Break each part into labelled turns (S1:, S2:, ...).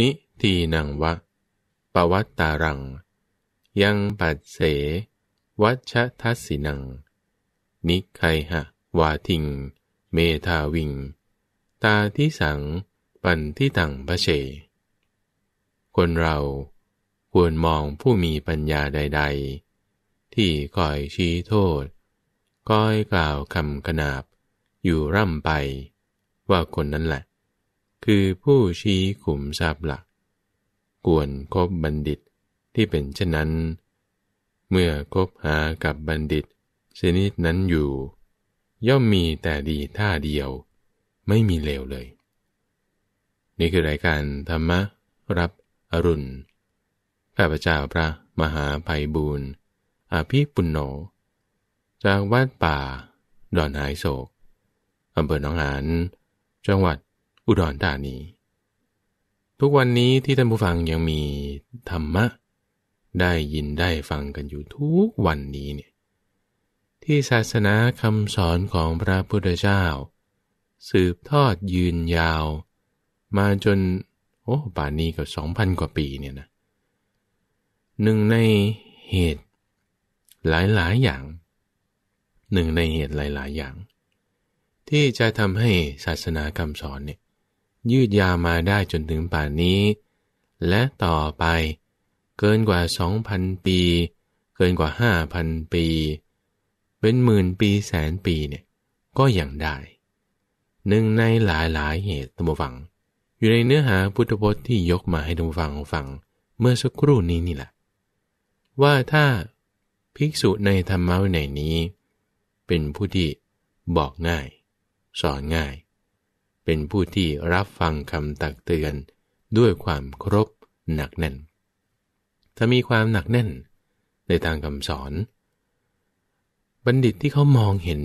S1: นิทีนังวะ ปวัตตารัง ยังปัดเสวัชทัสินัง นิไคหะวาทิงเมธาวิง ตาที่สังปันที่ตังพระเชคนเราควรมองผู้มีปัญญาใดๆ ที่คอยชี้โทษคอยกล่าวคำขนาบอยู่ร่ำไป ว่าคนนั้นแหละคือผู้ชี้ขุมทรัพย์หลัก กวนคบบัณฑิตที่เป็นเช่นนั้น เมื่อคบหากับบัณฑิตชนิดนั้นอยู่ ย่อมมีแต่ดีท่าเดียวไม่มีเลวเลย นี่คือรายการ ธรรมะรับอรุณข้าพเจ้าพระมหาภัยบูรณ์อาภิปุณโญจากวัดป่าดอนหายโศกอำเภอหนองหาน จังหวัดอุดรธานีทุกวันนี้ที่ท่านผู้ฟังยังมีธรรมะได้ยินได้ฟังกันอยู่ทุกวันนี้เนี่ย ที่ศาสนาคำสอนของพระพุทธเจ้า สืบทอดยืนยาว มาจนโอ้ป่านนี้กับสองพันกว่าปีเนี่ยนะ หนึ่งในเหตุหลายหลายอย่าง หนึ่งในเหตุหลาย ๆ อย่าง ที่จะทำให้ศาสนาคำสอนเนี่ยยืดยาวมาได้จนถึงป่านนี้ และต่อไปเกินกว่า 2,000 ปี เกินกว่า 5,000 ปี เป็นหมื่นปีแสนปีเนี่ยก็ยังได้หนึ่งในหลายหลายเหตุตัมฟัง อยู่ในเนื้อหาพุทธพจน์ที่ยกมาให้ตัมฟังฟังเมื่อสักครู่นี้นี่แหละ ว่าถ้าภิกษุในธรรมะวนนี้ เป็นผู้ที่บอกง่าย สอนง่ายเป็นผู้ที่รับฟังคำตักเตือนด้วยความครบหนักแน่น ถ้ามีความหนักแน่นในทางคำสอน บัณฑิตที่เขามองเห็น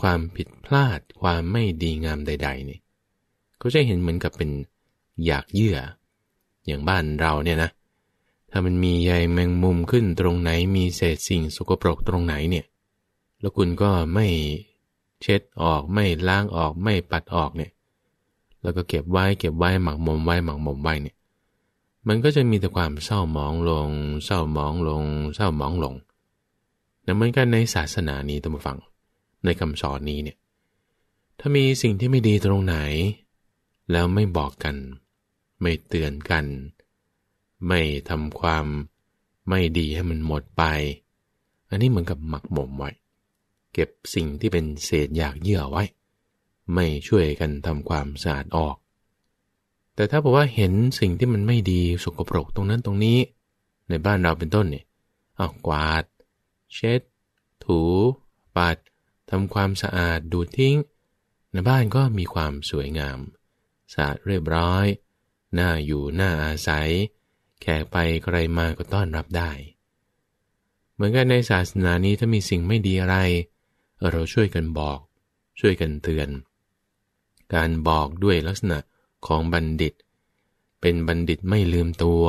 S1: ความผิดพลาดความไม่ดีงามใดๆนี่ เขาจะเห็นเหมือนกับเป็นอยากเยื่ออย่างบ้านเราเนี่ยนะถ้ามันมีใยแมงมุมขึ้นตรงไหนมีเศษสิ่งสกปรกตรงไหนเนี่ย แล้วคุณก็ไม่เช็ดออกไม่ล้างออกไม่ปัดออกเนี่ยแล้วก็เก็บไว้เก็บไว้หมักหมมไว้ หมักหมมไว้เนี่ยมันก็จะมีแต่ความเศร้าหมองลง เศร้าหมองลงเศร้าหมองลงแต่เหมือนกันในศาสนานี้ต้องมาฟังในคำสอนนี้เนี่ยถ้ามีสิ่งที่ไม่ดีตรงไหน แล้วไม่บอกกัน ไม่เตือนกัน ไม่ทำความไม่ดีให้มันหมดไป อันนี้เหมือนกับหมักหมมไว้เก็บสิ่งที่เป็นเศษอยากเยื่อไว้ ไม่ช่วยกันทำความสะอาดออก แต่ถ้าบอกว่าเห็นสิ่งที่มันไม่ดีสกปรกตรงนั้นตรงนี้ ในบ้านเราเป็นต้นเนี่ยเอากวาด เช็ด ถู ปัดทำความสะอาดดูดทิ้ง ในบ้านก็มีความสวยงามสะอาดเรียบร้อย น่าอยู่น่าอาศัยแขกไปใครมาก็ต้อนรับได้ เหมือนกันในศาสนานี้ถ้ามีสิ่งไม่ดีอะไรเราช่วยกันบอกช่วยกันเตือน การบอกด้วยลักษณะของบัณฑิต เป็นบัณฑิตไม่ลืมตัว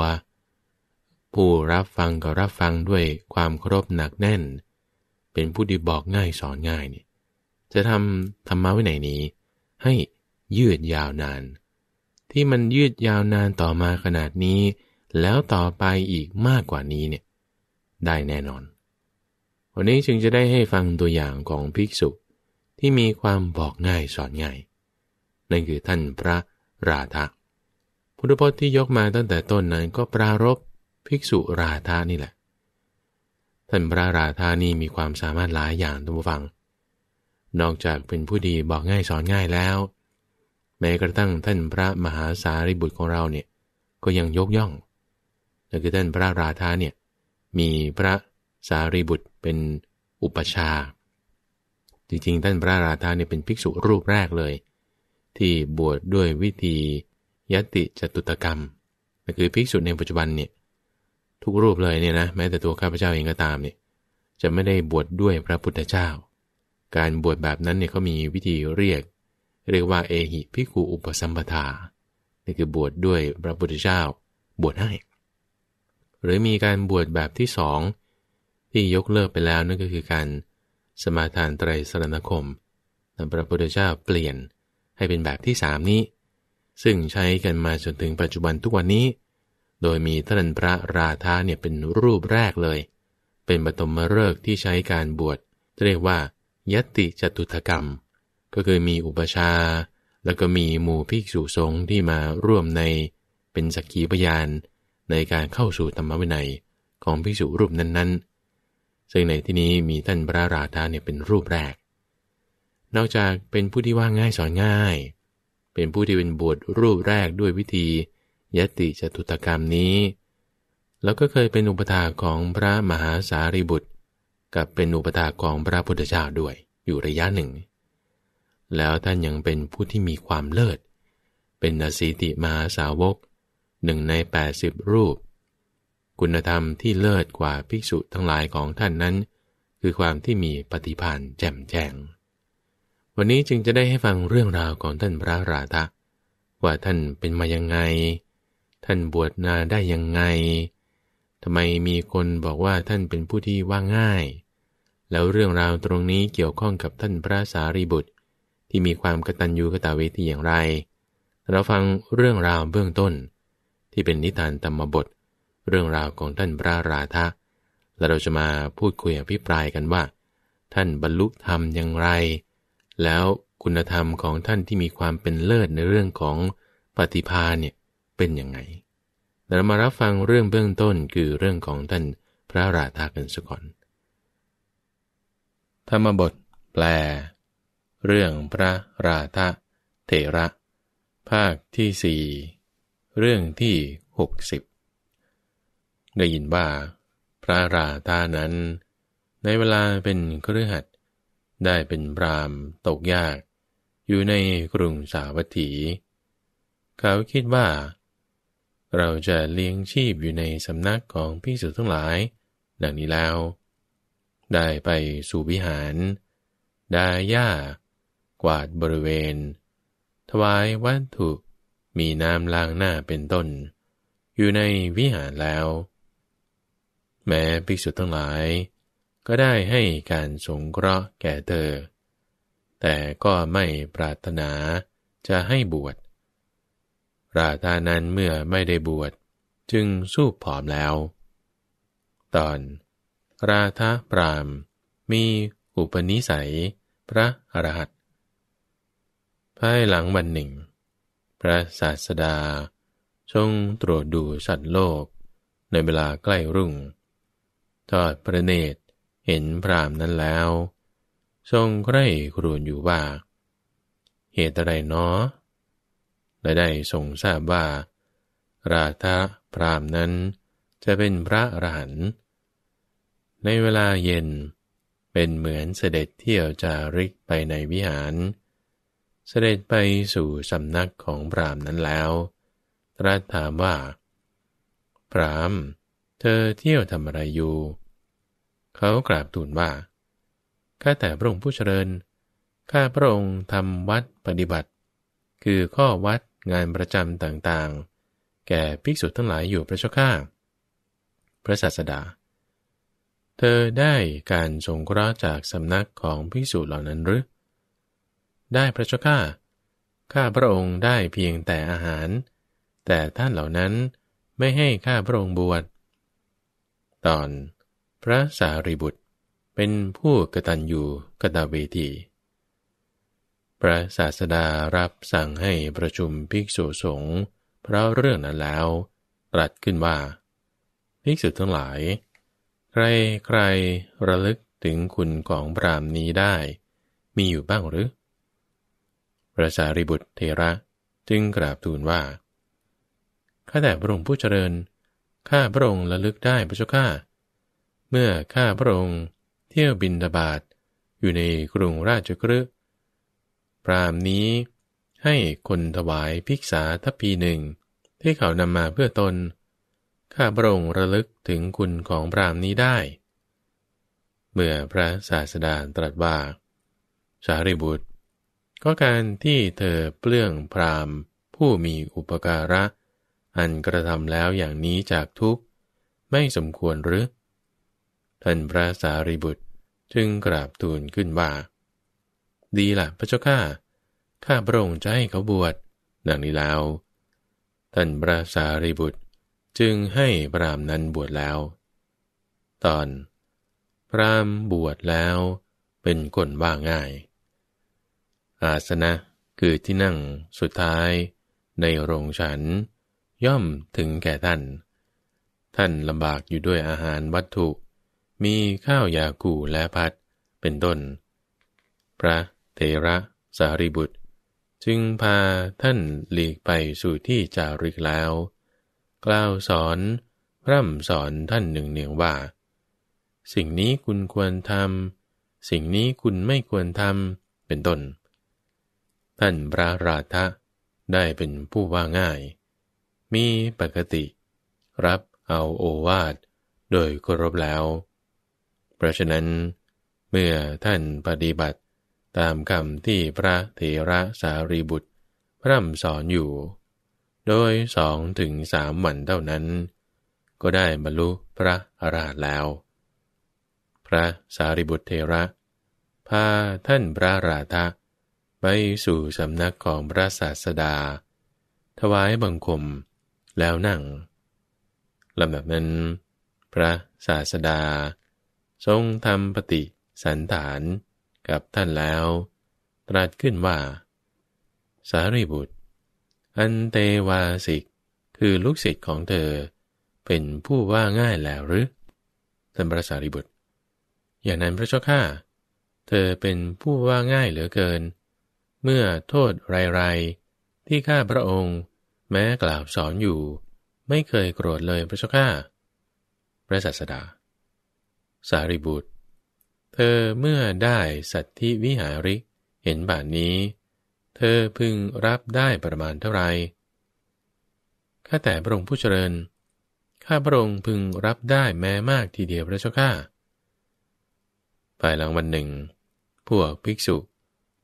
S1: ผู้รับฟังก็รับฟังด้วยความเคารพหนักแน่น เป็นผู้ที่บอกง่ายสอนง่ายนี่จะทำธรรมะไว้ไหนนี้ ให้ยืดยาวนาน ที่มันยืดยาวนานต่อมาขนาดนี้ แล้วต่อไปอีกมากกว่านี้เนี่ยได้แน่นอนวันนี้จึงจะได้ให้ฟังตัวอย่างของภิกษุที่มีความบอกง่ายสอนง่ายนั่นคือท่านพระราธะพุทธพจน์ที่ยกมาตั้งแต่ต้นนั้นก็ปรารบภิกษุราธานี่แหละ ท่านพระราธานี่มีความสามารถหลายอย่างทานผู้ฟัง นอกจากเป็นผู้ดีบอกง่ายสอนง่ายแล้ว แม้กระทั่งท่านพระมหาสารีบุตรของเราเนี่ยก็ยังยกย่องนั่นคือท่านพระราธาเนี่ยมีพระสารีบุตรเป็นอุปชา จริงๆ ท่านพระราธาเนี่ยเป็นภิกษุรูปแรกเลย ที่บวชดด้วยวิธียติจตุตกรรมคือ ภิกษุในปัจจุบันเนี่ยทุกรูปเลยเนี่ยนะแม้แต่ตัว ข้าพเจ้า เอง ก็ตามเนี่ยจะไม่ได้บวชดด้วยพระพุทธเจ้า การบวชแบบนั้นเนี่ยเขา มีวิธีเรียก เรียกว่าเอหิภิกขุอุปสัมปทานี่คือบวชดด้วยพระพุทธเจ้าบวชให้ หรือมีการบวชแบบที่สองที่ยกเลิกไปแล้วนั่นก็คือการ สมาทานไตรสรณคมพระพุทธเจ้าเปลี่ยนให้เป็นแบบที่สามนี้ ซึ่งใช้กันมาจนถึงปัจจุบันทุกวันนี้ โดยมีท่านพระราธาเนี่ยเป็นรูปแรกเลย เป็นปฐมฤกษ์ที่ใช้การบวช เรียกว่ายติจตุถกรรม ก็คือมีอุปชา แล้วก็มีหมู่ภิกษุสงฆ์ที่มาร่วมใน เป็นสักขีพยานในการเข้าสู่ธรรมวินัยของภิกษุรูปนั้นๆซึ่งในที่นี้มีท่านพระราธาเนี่ยเป็นรูปแรก นอกจากเป็นผู้ที่ว่าง่ายสอนง่าย เป็นผู้ที่เป็นบวชรูปแรกด้วยวิธียติจตุตกรรมนี้ แล้วก็เคยเป็นอุปถาของพระมหาสารีบุตร กับเป็นอุปถาของพระพุทธเจ้าด้วยอยู่ระยะหนึ่ง แล้วท่านยังเป็นผู้ที่มีความเลิศ เป็นอสีติมาสาวกหนึ่งใน 80 รูปคุณธรรมที่เลิศกว่าภิกษุทั้งหลายของท่านนั้น คือความที่มีปฏินา์แจ่มแจ้ง วันนี้จึงจะได้ให้ฟังเรื่องราวของท่านพระราธะว่าท่านเป็นมายังไง ท่านบวชนาได้ยังไง ทำไมมีคนบอกว่าท่านเป็นผู้ที่ว่าง่าย แล้วเรื่องราวตรงนี้เกี่ยวข้องกับท่านพระสารีบุตรที่มีความกตัญญูกตเวทีอย่างไร เราฟังเรื่องราวเบื้องต้นที่เป็นนิทานธรรมบทเรื่องราวของท่านพระราธะและเราจะมาพูดคุยอภิปรายกันว่า ท่านบรรลุธรรมอย่างไร แล้วคุณธรรมของท่านที่มีความเป็นเลิศในเรื่องของปฏิภาเนี่ยเป็นยังไงเรามารับฟังเรื่องเบื้องต้นคือเรื่องของท่านพระราธากันสก่อน ธรรมบทแปล เรื่องพระราธะเถระ ภาคที่สี่เรื่องที่หกสิบได้ยินว่า พระราธานั้น ในเวลาเป็นเครือขัดได้เป็นพรามตกยาก อยู่ในกรุงสาวัตถีเขาคิดว่า เราจะเลี้ยงชีพอยู่ในสำนักของพิสุทั้งหลาย ดังนี้แล้ว ได้ไปสู่วิหาร ดาย่ากวาดบริเวณ ถวายวัตถุมีน้ำล้างหน้าเป็นต้น อยู่ในวิหารแล้วแม้ภิกษุทั้งหลาย ก็ได้ให้การสงเคราะห์แก่เธอ แต่ก็ไม่ปรารถนาจะให้บวช ราธานั้นเมื่อไม่ได้บวชจึงสู้ผอมแล้ว ตอนราธาปรามมีอุปนิสัยพระอรหัตภายหลังวันหนึ่ง พระศาสดาทรงตรวจดูสัตว์โลกในเวลาใกล้รุ่งทอดพระเนตรเห็นพรามนั้นแล้ว ทรงใคร่ครวญอยู่ว่า เหตุอะไรเนาะและได้ทรงทราบว่า ราธะพรามนั้นจะเป็นพระอรหันต์ในเวลาเย็นเป็นเหมือนเสด็จเที่ยวจาริกไปในวิหาร เสด็จไปสู่สำนักของพรามนั้นแล้วตรัสถามว่า พรามณ์เธอเที่ยวทำอะไรอยู่ เขากราบทูลว่า ข้าแต่พระองค์ผู้เจริญ ข้าพระองค์ทำวัดปฏิบัติ คือข้อวัดงานประจำต่าง ๆ แก่ภิกษุทั้งหลายอยู่พระชจ้าข้าพระศาสดา เธอได้การสงเคราะห์จากสำนักของภิกษุเหล่านั้นหรือ ได้พระชจ้าข้าข้าพระองค์ได้เพียงแต่อาหาร แต่ท่านเหล่านั้นไม่ให้ข้าพระองค์บวชตอน พระสารีบุตรเป็นผู้กตัญญูกตเวที พระศาสดารับสั่งให้ประชุมภิกษุสงฆ์เพราะเรื่องนั้นแล้วตรัสขึ้นว่าภิกษุทั้งหลาย ใครใครระลึกถึงคุณของพรามนี้ได้ มีอยู่บ้างหรือ พระสารีบุตรเทระจึงกราบทูลว่า ข้าแต่พระองค์ผู้เจริญข้าพระองค์ระลึกได้พระเจ้าข้า เมื่อข้าพระองค์เที่ยวบินดาบาดอยู่ในกรุงราชกฤห์พรามนี้ให้คนถวายภิกษาทัพีหนึ่งที่เขานำมาเพื่อตน ข้าพระองค์ระลึกถึงคุณของพรามนี้ได้ เมื่อพระศาสดาตรัสว่า สารีบุตรก็การที่เธอเปลื้องพรามผู้มีอุปการะอันกระทำแล้วอย่างนี้จากทุกข์ไม่สมควรหรือท่านพระสารีบุตรจึงกราบทูลขึ้นว่า ดีละ่ะพระเจ้าข้าข้าพระองค์จะให้เขาบวชดังนี้แล้ว ท่านพระสารีบุตร จึงให้พรามนั้นบวชแล้ว ตอน พรามบวชแล้วเป็นคนว่าง่าย อาสนะคือที่นั่งสุดท้าย ในโรงฉันย่อมถึงแก่ท่าน ท่านลำบากอยู่ด้วยอาหารวัตถุ มีข้าวยากูและพัดเป็นต้น พระเทระสารีบุตร จึงพาท่านหลีกไปสู่ที่จาริกแล้ว กล่าวสอน ร่ำสอนท่านหนึ่งเนียงว่า สิ่งนี้คุณควรทำสิ่งนี้คุณไม่ควรทำเป็นต้น ท่านพระราธะได้เป็นผู้ว่าง่ายมีปกติ รับเอาโอวาทโดยเคารพแล้ว เพราะฉะนั้นเมื่อท่านปฏิบัติตามคำที่พระเถระสารีบุตรพร่ำสอนอยู่ โดยสองถึงสามวันเท่านั้น ก็ได้บรรลุพระอรหันต์แล้ว พระสารีบุตรเถระพาท่านพระราธะไปสู่สำนักของพระศาสดา ถวายบังคมแล้วนั่งลำดับนั้น พระศาสดา ทรงทำปฏิสันฐานกับท่านแล้ว ตรัสขึ้นว่า สารีบุตร อันเตวาสิกคือลูกศิษย์ของเธอ เป็นผู้ว่าง่ายแล้วหรือท่านพระสารีบุตร อย่างนั้นพระเจ้าข้าเธอเป็นผู้ว่าง่ายเหลือเกิน เมื่อโทษไรๆที่ข้าพระองค์แม้กล่าวสอนอยู่ไม่เคยโกรธเลยพระเจ้าข้า พระศาสดา สารีบุตร เธอเมื่อได้สัตธิวิหาริก เห็นบาทนนี้ เธอพึงรับได้ประมาณเท่าไหร่ข้าแต่พระองค์ผู้เจริญ ข้าพระองค์พึงรับได้แม้มากทีเดียวพระเจ้าข้าภายหลังวันหนึ่ง พวกภิกษุ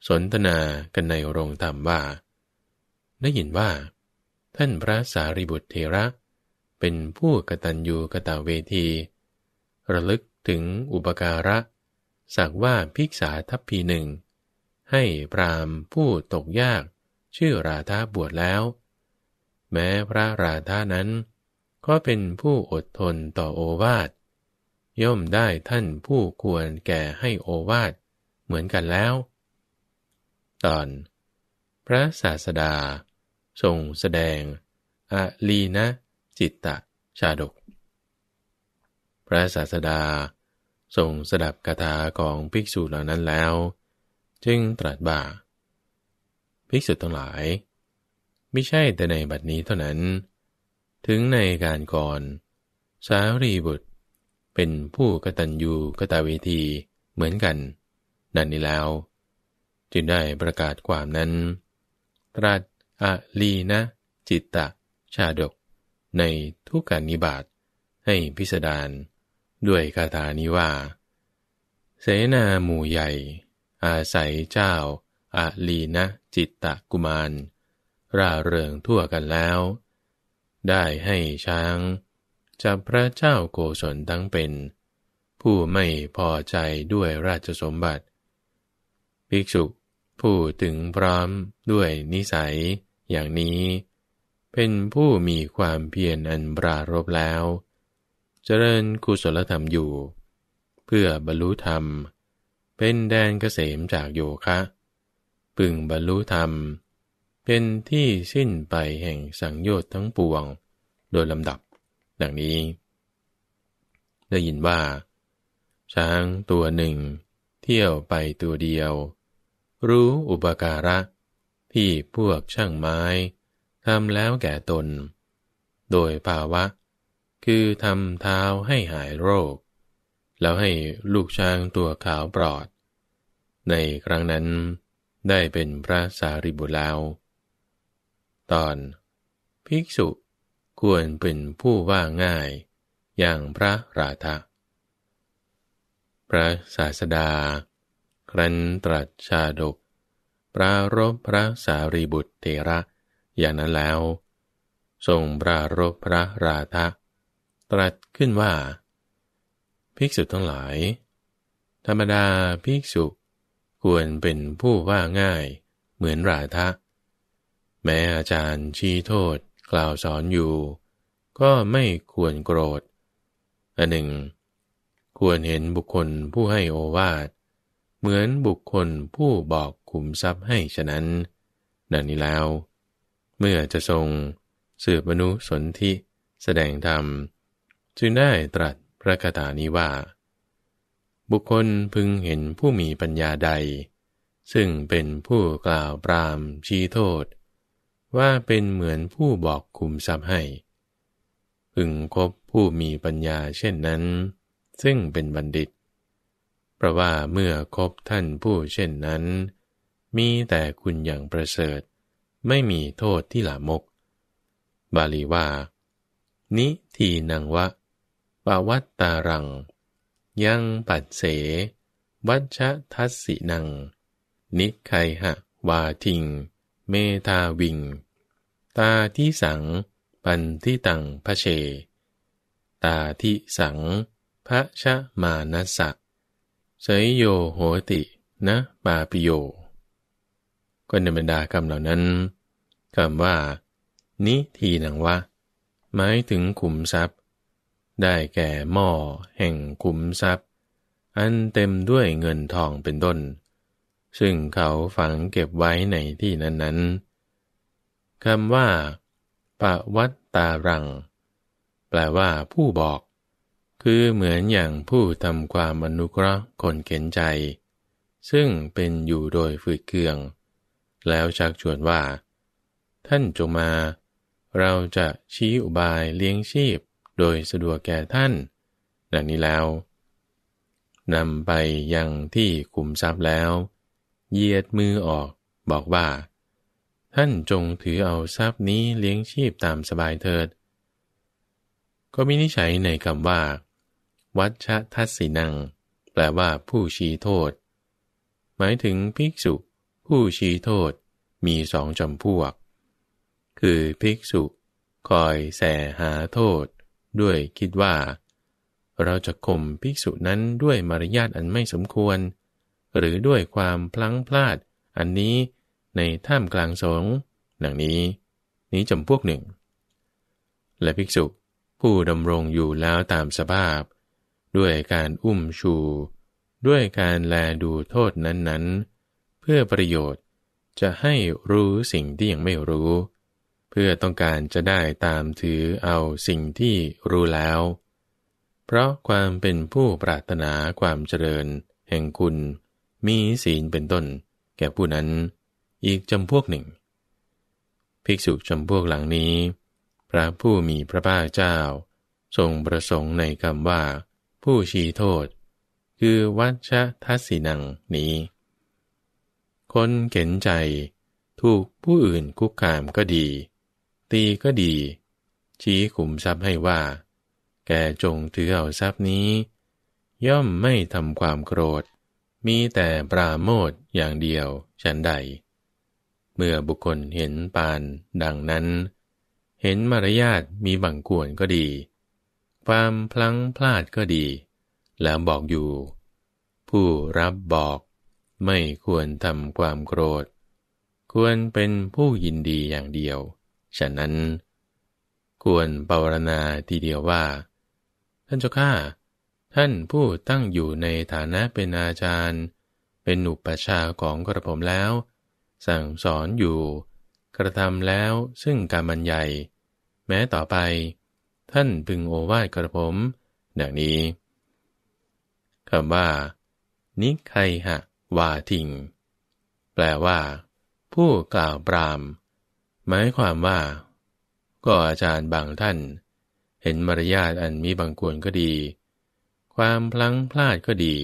S1: สนทนากันในโรงธรรมว่า ได้ยินว่าท่านพระสารีบุตรเทระ เป็นผู้กตัญญูกตาเวที ระลึกถึงอุปการะ สักว่าภิกษาทัพพีหนึ่ง ให้พรามผู้ตกยากชื่อราธาบวชแล้ว แม้พระราธานั้นก็เป็นผู้อดทนต่อโอวาท ย่อมได้ท่านผู้ควรแก่ให้โอวาทเหมือนกันแล้ว ตอน พระศาสดาทรงแสดงอะลีนะจิตตะชาดก พระศาสดาทรงสดับคาถาของภิกษุเหล่านั้นแล้ว จึงตรัสบ่าภิกษุทั้งหลาย ไม่ใช่แต่ในบัดนี้เท่านั้น ถึงในการก่อนสารีบุตรเป็นผู้กตัญญูกตเวทีเหมือนกัน นั่นนี้แล้ว จึงได้ประกาศความนั้นตรัสอะลีนะจิตตะ ชาดก ในทุกการนิบาตให้พิสดารด้วยคาถานี้ว่า เสนาหมู่ใหญ่ อาศัยเจ้าอาลีนะจิตตะกุมารราเริงทั่วกันแล้ว ได้ให้ช้างจับพระเจ้าโกศลทั้งเป็น ผู้ไม่พอใจด้วยราชสมบัติ ภิกษุผู้ถึงพร้อมด้วยนิสัยอย่างนี้เป็นผู้มีความเพียรอันปรารบแล้ว เจริญกุศลธรรมอยู่ เพื่อบรรลุธรรม เป็นแดนเกษมจากโยคะ ปึงบรรลุธรรม เป็นที่สิ้นไปแห่งสังโยชน์ทั้งปวงโดยลำดับดังนี้ ได้ยินว่า ช้างตัวหนึ่งเที่ยวไปตัวเดียว รู้อุปการะเที่พวกช่างไม้ ทำแล้วแก่ตน โดยภาวะคือทำเท้าให้หายโรค แล้วให้ลูกช้างตัวขาวปลอด ในครั้งนั้นได้เป็นพระสารีบุตรแล้ว ตอนภิกษุ ควรเป็นผู้ว่าง่ายอย่างพระราธะพระศาสดา ครั้นตรัสชาดกปรารบพระสารีบุตรเทระ อย่างนั้นแล้วทรงปรารบพระราธะตรัสขึ้นว่า ภิกษุทั้งหลาย ธรรมดาภิกษุควรเป็นผู้ว่าง่าย เหมือนราธะแม้อาจารย์ชี้โทษกล่าวสอนอยู่ ก็ไม่ควรโกรธ อันหนึ่ง ควรเห็นบุคคลผู้ให้โอวาทเหมือนบุคคลผู้บอกขุมทรัพย์ให้ฉะนั้นดังนี้แล้ว เมื่อจะทรงสืบมนุสนธิแสดงธรรม จึงได้ตรัสพระคาถานี้ว่า บุคคลพึงเห็นผู้มีปัญญาใด ซึ่งเป็นผู้กล่าวปรามชี้โทษ ว่าเป็นเหมือนผู้บอกขุมทรัพย์ให้พึงคบผู้มีปัญญาเช่นนั้น ซึ่งเป็นบัณฑิตเพราะว่าเมื่อคบท่านผู้เช่นนั้น มีแต่คุณอย่างประเสริฐ ไม่มีโทษที่หลามก บาลีว่า นิทีนังวะ ปาวัตตารัง ยังปัดเส วัชทัสสินัง นิไคหะ วาทิง เมทาวิง ตาที่สัง ปันที่ตังพระเช ตาที่สัง พระชะมานัสสะสยโยโหตินะปาปิโย ก็ในบรรดาคำเหล่านั้น คำว่านิทีนังวะหมายถึงขุมทรัพย์ ได้แก่หม้อแห่งขุมทรัพย์ อันเต็มด้วยเงินทองเป็นต้น ซึ่งเขาฝังเก็บไว้ในที่นั้นนั้นคำว่าปะวัตตารัง แปลว่าผู้บอกคือเหมือนอย่างผู้ทำความอนุเคราะห์คนเข็นใจ ซึ่งเป็นอยู่โดยฝืดเคือง แล้วชักชวนว่า ท่านจงมา เราจะชี้อุบายเลี้ยงชีพ โดยสะดวกแก่ท่าน ดังนี้แล้วนำไปยังที่คุมทรัพย์แล้ว เยียดมือออกบอกว่า ท่านจงถือเอาทรัพย์นี้เลี้ยงชีพตามสบายเถิด ก็มินิชัยในคำว่าวัชชะทัศินังแปลว่าผู้ชี้โทษ หมายถึงภิกษุ ผู้ชี้โทษ มีสองจำพวก คือภิกษุ คอยแสหาโทษ ด้วยคิดว่า เราจะข่มภิกษุนั้นด้วยมารยาทอันไม่สมควร หรือด้วยความพลั้งพลาดอันนี้ในท่ามกลางสงฆ์ดังนี้ นี้จำพวกหนึ่ง และภิกษุผู้ดำรงอยู่แล้วตามสภาพด้วยการอุ้มชู ด้วยการแลดูโทษนั้นๆ เพื่อประโยชน์จะให้รู้สิ่งที่ยังไม่รู้ เพื่อต้องการจะได้ตามถือเอาสิ่งที่รู้แล้ว เพราะความเป็นผู้ปรารถนาความเจริญแห่งคุณมีศีลเป็นต้นแก่ผู้นั้นอีกจำพวกหนึ่ง ภิกษุจำพวกหลังนี้ พระผู้มีพระภาคเจ้าทรงประสงค์ในคำว่าผู้ชี้โทษคือวัชทัศินังนี้ คนเข็นใจถูกผู้อื่นคุกคามก็ดี ตีก็ดี ชี้ขุมทรัพย์ให้ว่า แกจงถือเอาทรัพย์นี้ ย่อมไม่ทำความโกรธมีแต่ปราโมทอย่างเดียวฉันใด เมื่อบุคคลเห็นปานดังนั้น เห็นมารยาทมีบังควรก็ดีความพลังพลาดก็ดี แล้วบอกอยู่ ผู้รับบอกไม่ควรทำความโกรธ ควรเป็นผู้ยินดีอย่างเดียว ฉะนั้น ควรปรณนาทีเดียวว่า ท่านเจ้าข้าท่านผู้ตั้งอยู่ในฐานะเป็นอาจารย์ เป็นหนุปชาของกระผมแล้ว สั่งสอนอยู่กระทำแล้วซึ่งการบรรยายแม้ต่อไปท่านพึงโอวาทกระผม ดังนี้ คำว่า นิไคหะวาทิง แปลว่า ผู้กล่าวปราม หมายความว่า ก็อาจารย์บางท่าน เห็นมารยาทอันมีบางควรก็ดี ความพลังพลาดก็ดี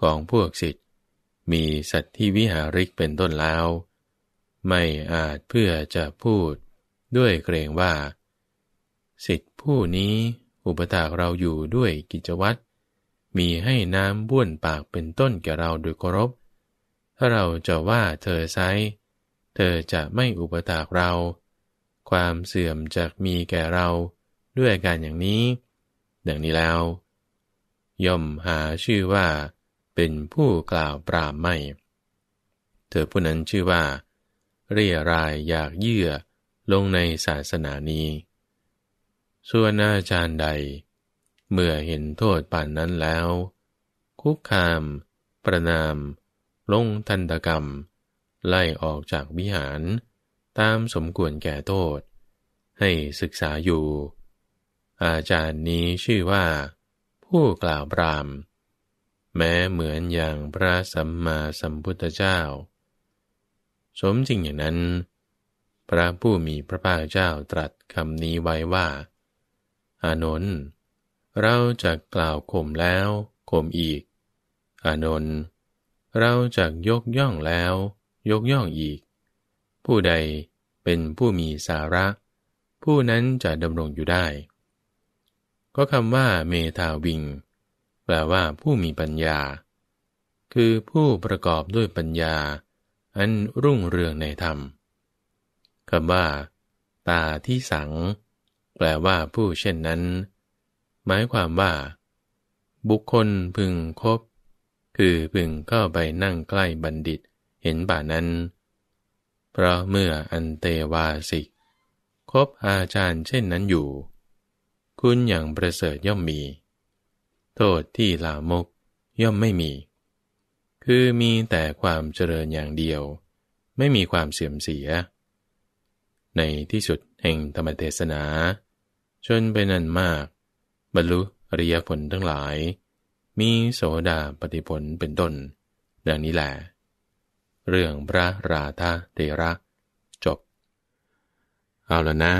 S1: ของพวกสิทธิ์ มีสัตว์ที่วิหาริกเป็นต้นแล้ว ไม่อาจเพื่อจะพูดด้วยเกรงว่า สิทธิผู้นี้อุปถากเราอยู่ด้วยกิจวัตรมีให้น้ำบ้วนปากเป็นต้นแก่เราโดยเคารพถ้าเราจะว่าเธอไซเธอจะไม่อุปถากเรา ความเสื่อมจะมีแก่เราด้วยการอย่างนี้ ดังนี้แล้ว ย่อมหาชื่อว่าเป็นผู้กล่าวปราบไม่ เธอผู้นั้นชื่อว่า เรียรายอยากเยื่อลงในศาสนานี้ส่วนอาจารย์ใด เมื่อเห็นโทษป่านนั้นแล้ว คุกคาม ประนาม ลงทันตกรรม ไล่ออกจากวิหาร ตามสมควรแก่โทษ ให้ศึกษาอยู่ อาจารย์นี้ชื่อว่า ผู้กล่าวปรามแม้เหมือนอย่างพระสัมมาสัมพุทธเจ้า สมจริงอย่างนั้น พระผู้มีพระภาคเจ้าตรัสคำนี้ไว้ว่าอานนท์เราจะกล่าวข่มแล้วข่มอีก อานนท์เราจะยกย่องแล้ว ยกย่องอีก ผู้ใดเป็นผู้มีสาระ ผู้นั้นจะดำรงอยู่ได้ ก็คำว่าเมตาวิงแปลว่าผู้มีปัญญา คือผู้ประกอบด้วยปัญญา อันรุ่งเรืองในธรรมคำว่า ตาที่สังแปลว่าผู้เช่นนั้น หมายความว่า บุคคลพึงคบ คือพึงเข้าไปนั่งใกล้บัณฑิตเห็นบ่านั้น เพราะเมื่ออันเตวาสิก คบอาจารย์เช่นนั้นอยู่ คุณอย่างประเสริฐย่อมมี โทษที่ลามกย่อมไม่มี คือมีแต่ความเจริญอย่างเดียว ไม่มีความเสื่อมเสีย ในที่สุดแห่งธรรมเทศนาจนเป็นอันมาก บรรลุอริยผลทั้งหลาย มีโสดาปฏิผลเป็นต้น ดังนี้แหละเรื่องพระราธาเทระจบ เอาแล้วนะ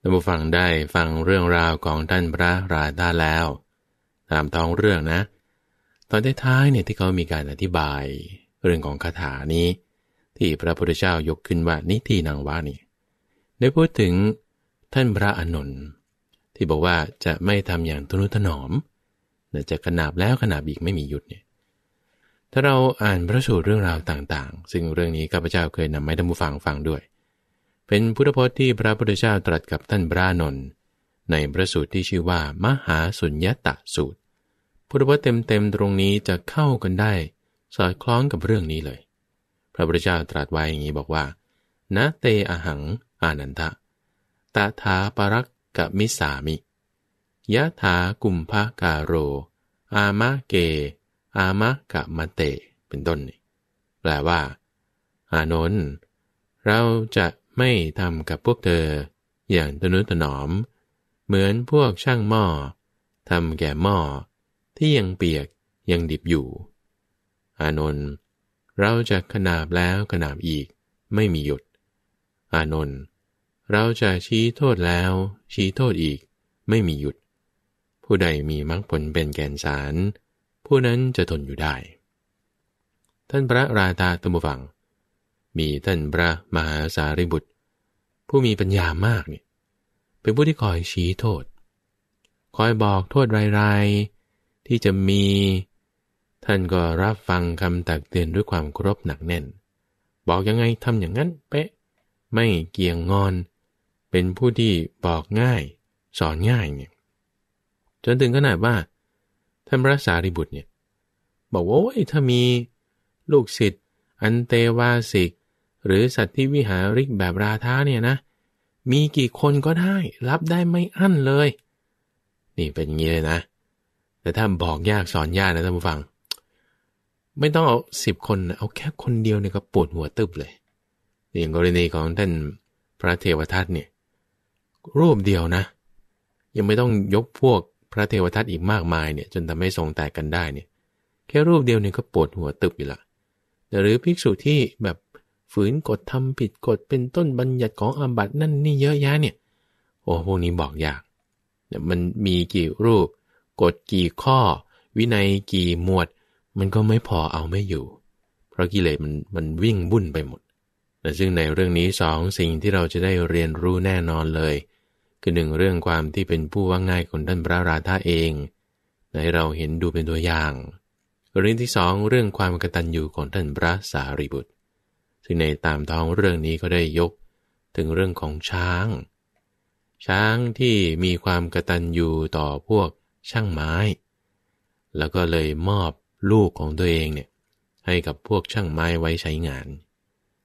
S1: ท่านผู้ฟังได้ฟังเรื่องราวของท่านพระราธาแล้ว ตามท้องเรื่องนะ ตอนท้ายๆเนี่ยที่เขามีการอธิบาย เรื่องของคาถานี้ ที่พระพุทธเจ้ายกขึ้นว่านิทีนางวะนี่ ได้พูดถึงท่านพระอนุนที่บอกว่าจะไม่ทำอย่างทนุถนอมจะขนาบแล้วขนาบอีกไม่มีหยุดเนี่ยถ้าเราอ่านพระสูตรเรื่องราวต่าง ๆ ซึ่งเรื่องนี้ข้าพเจ้าเคยนำให้ท่านผู้ฟังฟังด้วย เป็นพุทธพจน์ที่พระพุทธเจ้าตรัสกับท่านพระนนท์ในพระสูตร ที่ชื่อว่า มหาสุญญตะสูตร พุทธพจน์เต็มๆตรงนี้จะเข้ากันได้ สอดคล้องกับเรื่องนี้เลย พระพุทธเจ้าตรัสไว้อย่างนี้บอกว่า นะเตอหัง อานันทะตาาปรักกับมิสามิยะถากุมภะกาโร อามะเก อามะกะมะเต เป็นต้น แปลว่า อานนท์ เราจะไม่ทำกับพวกเธอ อย่างตนุตนอม เหมือนพวกช่างหม้อทำแก่หม้อ ที่ยังเปียกยังดิบอยู่ อานนท์ เราจะขนาบแล้วขนาบอีกไม่มีหยุด อานนท์เราจะชี้โทษแล้ว ชี้โทษอีกไม่มีหยุด ผู้ใดมีมรรคผลเป็นแกนสาร ผู้นั้นจะทนอยู่ได้ ท่านพระราตาตมฟัง มีท่านพระมหาสารีบุตร ผู้มีปัญญามากเนี่เป็นผู้ที่คอยชี้โทษ คอยบอกโทษรายๆที่จะมี ท่านก็รับฟังคำตักเตือนด้วยความครบหนักแน่น บอกยังไงทำอย่างนั้นเป๊ะ ไม่เกี่ยงงอนเป็นผู้ที่บอกง่ายสอนง่ายเนี่ยจนถึงขนาดว่าท่านพระสารีบุตรเนี่ยบอกว่าโอ้ยถ้ามีลูกศิษย์อันเตวาสิกหรือสัตว์ที่วิหาริกแบบราธาเนี่ยนะมีกี่คนก็ได้รับได้ไม่อั้นเลย นี่เป็นอย่างนี้เลยนะ แต่ถ้าบอกยากสอนยากนะท่านผู้ฟัง ไม่ต้องเอาสิบคนเอาแค่คนเดียวเนี่ยก็ปวดหัวตึบเลยอย่างกรณีของท่านพระเทวทัตเนี่ยรูปเดียวนะ ยังไม่ต้องยกพวกพระเทวทัตอีกมากมายเนี่ยจนทำให้ทรงแตกกันได้เนี่ยแค่รูปเดียวเนี่ยก็ปวดหัวตึบอยู่ละหรือภิกษุที่แบบฝืนกฎทำผิดกฎเป็นต้นบัญญัติของอาบัตินั่นนี่เยอะแยะเนี่ยโอ้พวกนี้บอกยากเนี่ยมันมีกี่รูปกฎกี่ข้อวินัยกี่หมวดมันก็ไม่พอเอาไม่อยู่ เพราะกิเลสมันมันวิ่งบุ่นไปหมดแต่ซึ่งในเรื่องนี้สองสิ่งที่เราจะได้เรียนรู้แน่นอนเลยคือหนึ่งเรื่องความที่เป็นผู้ว่างง่ายของท่านพระราธาเองให้เราเห็นดูเป็นตัวอย่างเรื่องที่สองเรื่องความกตัญญูของท่านพระสารีบุตรซึ่งในตามท้องเรื่องนี้ก็ได้ยกถึงเรื่องของช้าง ช้างที่มีความกตัญญูต่อพวกช่างไม้ แล้วก็เลยมอบลูกของตัวเองเนี่ยให้กับพวกช่างไม้ไว้ใช้งาน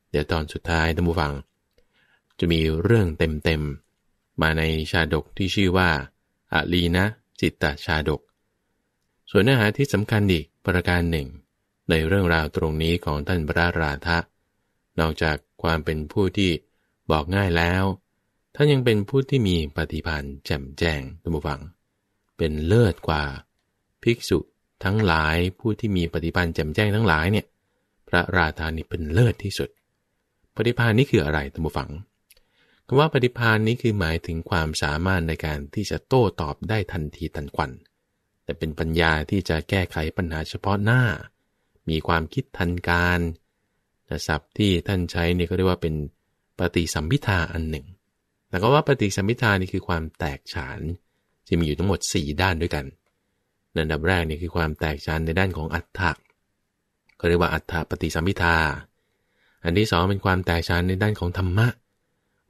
S1: เดี๋ยวตอนสุดท้ายท่านผู้ฟัง จะมีเรื่องเต็มมาในชาดกที่ชื่อว่าอาลีนะจิตตชาดก ส่วนเนื้อหาที่สำคัญอีกประการหนึ่ง ในเรื่องราวตรงนี้ของท่านพระราธะ นอกจากความเป็นผู้ที่บอกง่ายแล้วท่านยังเป็นผู้ที่มีปฏิพันธ์แจ่มแจ้งตัมฟัง เป็นเลิศกว่า ภิกษุทั้งหลายผู้ที่มีปฏิพันธ์แจ่มแจ้งทั้งหลายเนี่ย พระราธานี่เป็นเลิศที่สุด ปฏิพันธ์นี่คืออะไรตัมฟังคำว่าปฏิพานนี้คือหมายถึงความสามารถในการที่จะโต้ตอบได้ทันทีทันควันแต่เป็นปัญญาที่จะแก้ไขปัญหาเฉพาะหน้า มีความคิดทันการนศัพท์ที่ท่านใช้เนี่ยก็เรียกว่าเป็นปฏิสัมพิทาอันหนึ่งแต่ก็ว่าปฏิสัมพิทานี่คือความแตกฉานจะมีอยู่ทั้งหมด 4 ด้านด้วยกันอันดับแรกนี่คือความแตกฉานในด้านของอัตถะก็เรียกว่าอัตถะปฏิสัมพิทา อันที่2เป็นความแตกฉานในด้านของธรรมะ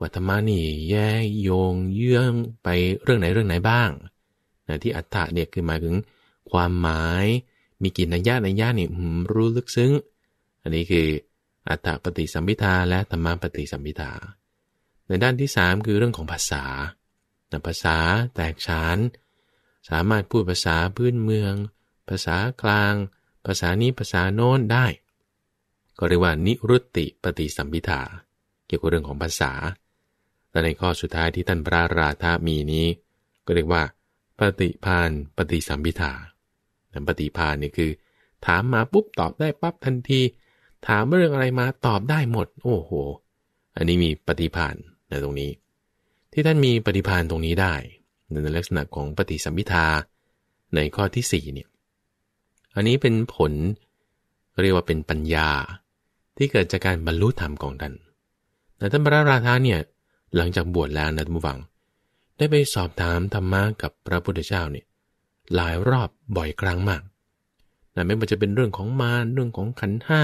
S1: ว่ธรรมะนี่แยโยงเยื่องไปเรื่องไหนเรื่องไหนบ้างนะที่อัตตะเนี่ยคือหมายถึง ความหมาย มีกินนัยยะนัยยะนี่รู้ลึกซึ้ง อันนี้คืออัตะปฏิสัมพิทาและธรรมปฏิสัมพิทา ในด้านที่ 3 คือเรื่องของภาษาภาษาแตกฉาน สามารถพูดภาษาพื้นเมือง ภาษากลาง ภาษานี้ภาษาโน้นได้ ก็เรียกว่านิรุตติปฏิสัมพิทาเกี่ยวกับเรื่องของภาษาและในข้อสุดท้ายที่ท่านพระราธามีนี้ ก็เรียกว่า ปฏิพานปฏิสัมพิทาปฏิพานนี่คือถามมาปุ๊บ ตอบได้ปั๊บทันทีถามเรื่องอะไรมาตอบได้หมด โอ้โห อันนี้มีปฏิพานในตรงนี้ ที่ท่านมีปฏิพานตรงนี้ได้ในลักษณะของปฏิสัมพิทาในข้อที่4เนี่ยอันนี้เป็นผลเรียกว่าเป็นปัญญา ที่เกิดจากการบรรลุธรรมของท่านแต่ท่านพระราธาเนี่ยหลังจากบวชแล้วนะท่านผู้ัง ได้ไปสอบถามธรรมะกับพระพุทธเจ้าเนี่ยหลายรอบบ่อยครั้งมากนะไม่ว่าจะเป็นเรื่องของมารเรื่องของขันห้า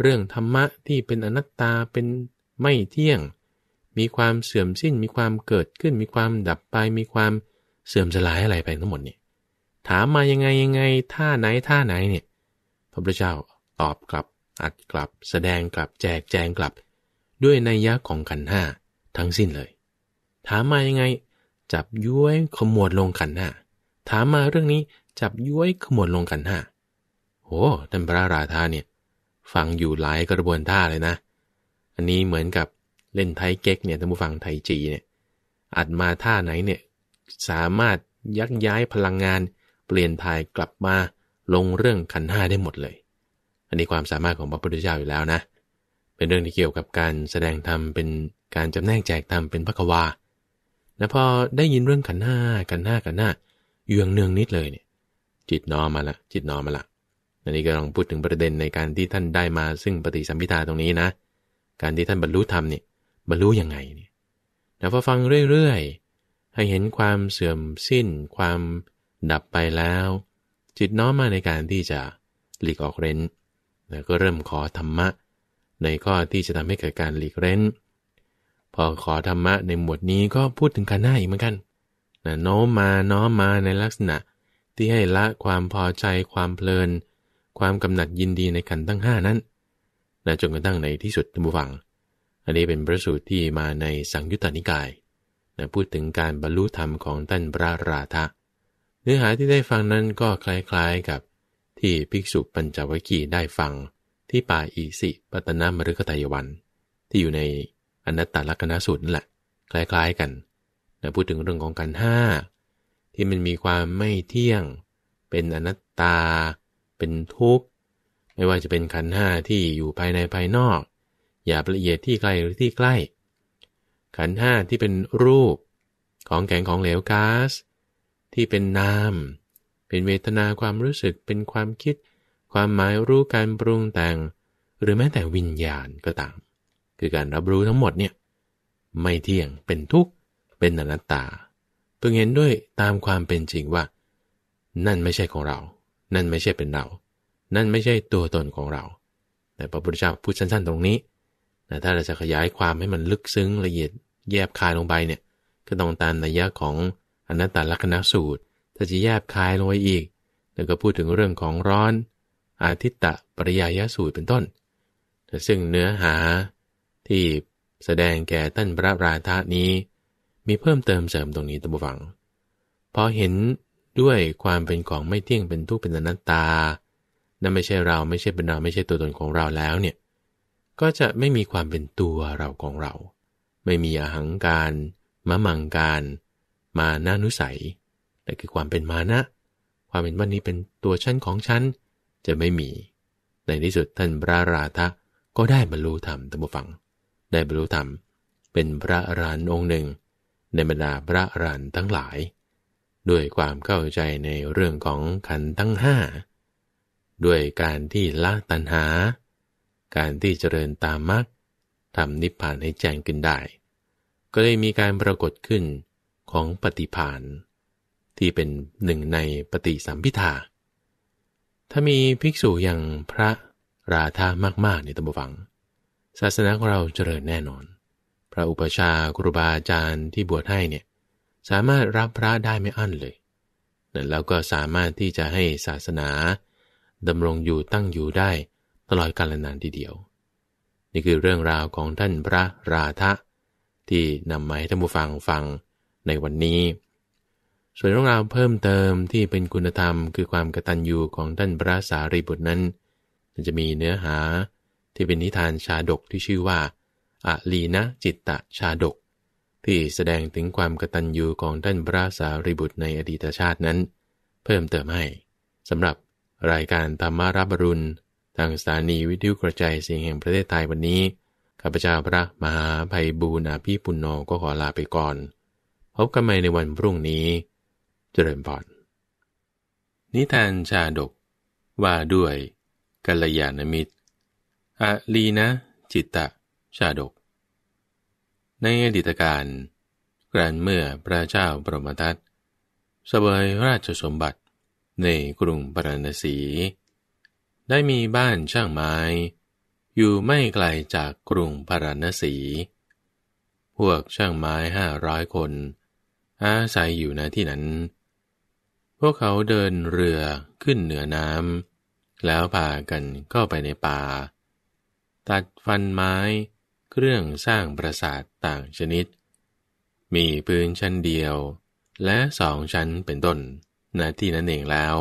S1: เรื่องธรรมะที่เป็นอนัตตาเป็นไม่เที่ยงมีความเสื่อมสิ้นมีความเกิดขึ้น มีความดับไป มีความเสื่อมสลายอะไรไปทั้งหมดเนี่ยถามมายังไงยังไงท่าไหนท่าไหนเนี่ยพระพุทธเจ้าตอบกลับอัดกลับแสดงกลับแจกแจงกลับด้วยนัยยะของขันห้าทั้งสิ้นเลย ถามมายังไงจับย้วยขมวดลงขันหน้าถามมาเรื่องนี้จับย้วยขมวดลงขันหน้าโอ้ท่านพระราธาเนี่ยฟังอยู่หลายกระบวนท่าเลยนะ อันนี้เหมือนกับเล่นไทเก๊กเนี่ยท่านผู้ฟังไทยจีเนี่ยอัดมาท่าไหนเนี่ยสามารถยักย้ายพลังงานเปลี่ยนทายกลับมาลงเรื่องขันห้าได้หมดเลย อันนี้ความสามารถของพระพุทธเจ้าอยู่แล้วนะ เป็นเรื่องที่เกี่ยวกับการแสดงธรรมเป็นการจำแนกแจกตามเป็นพระกวา แล้วพอได้ยินเรื่องขันหน้าขันหน้าขันหน้า เยืองเนืองนิดเลยเนี่ยจิตน้อมมาละจิตน้อมมาละ อันนี้ก็ลองพูดถึงประเด็นในการที่ท่านได้มาซึ่งปฏิสัมพิทาตรงนี้นะ การที่ท่านบรรลุธรรมเนี่ยบรรลุยังไงเนี่ยแ้วพอฟังเรื่อยๆให้เห็นความเสื่อมสิ้น ความดับไปแล้ว จิตน้อมมาในการที่จะหลีกออกเร้น แล้วก็เริ่มขอธรรมะในข้อที่จะทำให้เกิดการหลีกเร้นพอขอธรรมะในหมวดนี้ก็พูดถึงขันห้าอีกเหมือนกันนะโน้มมาน้อมมาในลักษณะที่ให้ละความพอใจความเพลิน ความกำหนัดยินดีในขันตั้งห้านั้นนะจนกระทั่งในที่สุดทุกฝผฟัง อันนี้เป็นพระสูตรที่มาในสังยุตตานิกายนะพูดถึงการบรรลุธรรมของท่านพระราธะ เนื้อหาที่ได้ฟังนั้นก็คล้ายๆกับที่ภิกษุปัญจวัคคีย์ได้ฟังที่ป่าอิสิปตนามฤคทายวันที่อยู่ในอนัตตลักนณสูตรนั่นแหละคล้าย ๆกันต่พูดถึงเรื่องของกันห้าที่มันมีความไม่เที่ยง เป็นอนัตตา เป็นทุกข์ไม่ว่าจะเป็นขันห้าที่อยู่ภายในภายนอก อย่าละเอียดที่ไกลหรือที่ใกล้ ขันห้าที่เป็นรูป ของแข็งของเหลวก๊าซที่เป็นนามเป็นเวทนาความรู้สึกเป็นความคิด ความหมายรู้การปรุงแต่ง หรือแม้แต่วิญญาณก็ตามคือการรับรู้ทั้งหมดเนี่ยไม่เที่ยงเป็นทุกข์เป็นอนัตตาเพิ่งเห็นด้วยตามความเป็นจริงว่านั่นไม่ใช่ของเรา นั่นไม่ใช่เป็นเรา นั่นไม่ใช่ตัวตนของเรา แต่พระพุทธเจ้าพูดสั้นๆตรงนี้ แต่ถ้าเราจะขยายความให้มันลึกซึ้งละเอียดแยบคายลงไปเนี่ย ก็ต้องตามนัยยะของอนัตตลักษณสูตรถ้าจะแยบคายลงไปอีก แล้วก็พูดถึงเรื่องของร้อน อาทิตตะปริยายสูตรเป็นต้น แต่ซึ่งเนื้อหาที่แสดงแก่ท่านพระราธานี้ มีเพิ่มเติมเสริมตรงนี้ตัมบวัง พอเห็นด้วยความเป็นของไม่เที่ยงเป็นทุกข์เป็นอนัตตา นั่นไม่ใช่เราไม่ใช่เป็นเราไม่ใช่ตัวตนของเราแล้วเนี่ย ก็จะไม่มีความเป็นตัวเราของเรา ไม่มีอหังการ มะมังการ มานานุสัยนั่นคือความเป็นมานะ ความเป็นวันนี้เป็นตัวชั้นของชั้นจะไม่มี ในที่สุดท่านพระราธะก็ได้บรรลุธรรมตัมบวังได้บรรลุธรรมเป็นพระอรหันต์องค์หนึ่งในบรรดาพระอรหันต์ทั้งหลาย ด้วยความเข้าใจในเรื่องของขันทั้งห้า ด้วยการที่ละตัณหา การที่เจริญตามมรรคทำนิพพานให้แจ้งขึ้นได้ ก็ได้มีการปรากฏขึ้นของปฏิพานที่เป็นหนึ่งในปฏิสัมพิทาถ้ามีภิกษุอย่างพระราธามากๆในตมบวังศาสนาของเราเจริญแน่นอน พระอุปชาครูบาอาจารย์ที่บวชให้เนี่ยสามารถรับพระได้ไม่อั้นเลยะแล้วก็สามารถที่จะให้ศาสนาดำรงอยู่ตั้งอยู่ได้ตลอดกาลนานทีเดียว นี่คือเรื่องราวของท่านพระราธะที่นำมาให้ท่านผู้ฟังฟังในวันนี้ ส่วนเรื่องราวเพิ่มเติมที่เป็นคุณธรรม คือความกตัญญูของท่านพระสารีบุตรนั้นจะมีเนื้อหาที่เป็นนิทานชาดกที่ชื่อว่าอะลีนะจิตตะชาดก ที่แสดงถึงความกตัญญูของท่านพระสารีบุตรในอดีตชาตินั้น เพิ่มเติมให้สำหรับรายการธรรมารับรุณ ทางสถานีวิทยุกระจายเสียงแห่งประเทศไทยวันนี้ ข้าพเจ้าพระมหาภัยบูณาพี่ปุณโญก็ขอลาไปก่อน พบกันใหม่ในวันพรุ่งนี้ เจริญพรนิทานชาดก ว่าด้วย กัลยาณมิตรอลีนะ จิตตะ ชาดก ในอดีตการกรันเมื่อพระเจ้าปรมทัตสเสวยราชสมบัติในกรุงปรณสี ได้มีบ้านช่างไม้ อยู่ไม่ไกลจากกรุงปรณสี พวกช่างไม้ห้าร้อยคน อาศัยอยู่ในที่นั้น พวกเขาเดินเรือขึ้นเหนือน้ำแล้วพากันเข้าไปในป่าตัดฟันไม้เครื่องสร้างปราสาทต่างชนิด มีพื้นชั้นเดียว และสองชั้นเป็นต้นณที่นั้นเองแล้ว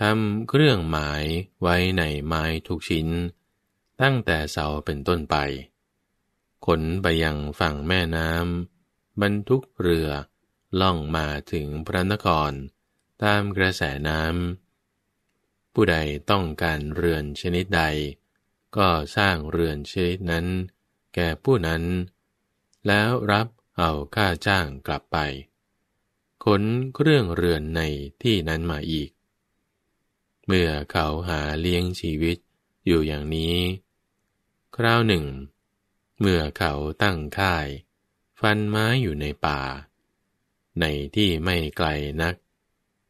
S1: ทำเครื่องหมายไว้ในไม้ทุกชิ้น ตั้งแต่เสาเป็นต้นไป ขนไปยังฝั่งแม่น้ำบรรทุกเรือล่องมาถึงพระนครตามกระแสน้ำผู้ใดต้องการเรือนชนิดใดก็สร้างเรือนชนิดนั้นแก่ผู้นั้น แล้วรับเอาค่าจ้างกลับไป ขนเครื่องเรือนในที่นั้นมาอีก เมื่อเขาหาเลี้ยงชีวิตอยู่อย่างนี้ คราวหนึ่ง เมื่อเขาตั้งค่าย ฟันไม้อยู่ในป่า ในที่ไม่ไกลนัก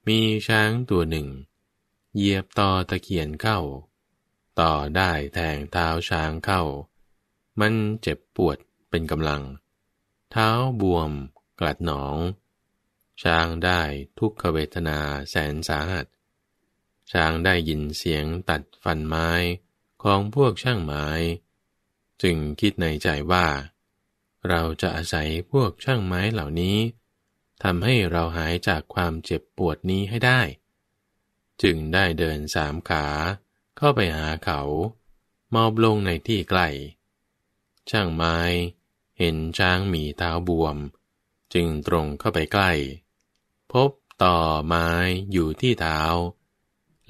S1: มีช้างตัวหนึ่งเหยียบตอตะเคียนเข้าต่อได้แทงเท้าช้างเข้า มันเจ็บปวดเป็นกำลัง เท้าบวมกลัดหนอง ช้างได้ทุกขเวทนาแสนสาหัส ช้างได้ยินเสียงตัดฟันไม้ของพวกช่างไม้ จึงคิดในใจว่า เราจะอาศัยพวกช่างไม้เหล่านี้ทำให้เราหายจากความเจ็บปวดนี้ให้ได้ จึงได้เดินสามขาเข้าไปหาเขา มอบลงในที่ใกล้ ช่างไม้เห็นช้างมีเท้าบวม จึงตรงเข้าไปใกล้ พบต่อไม้อยู่ที่เท้า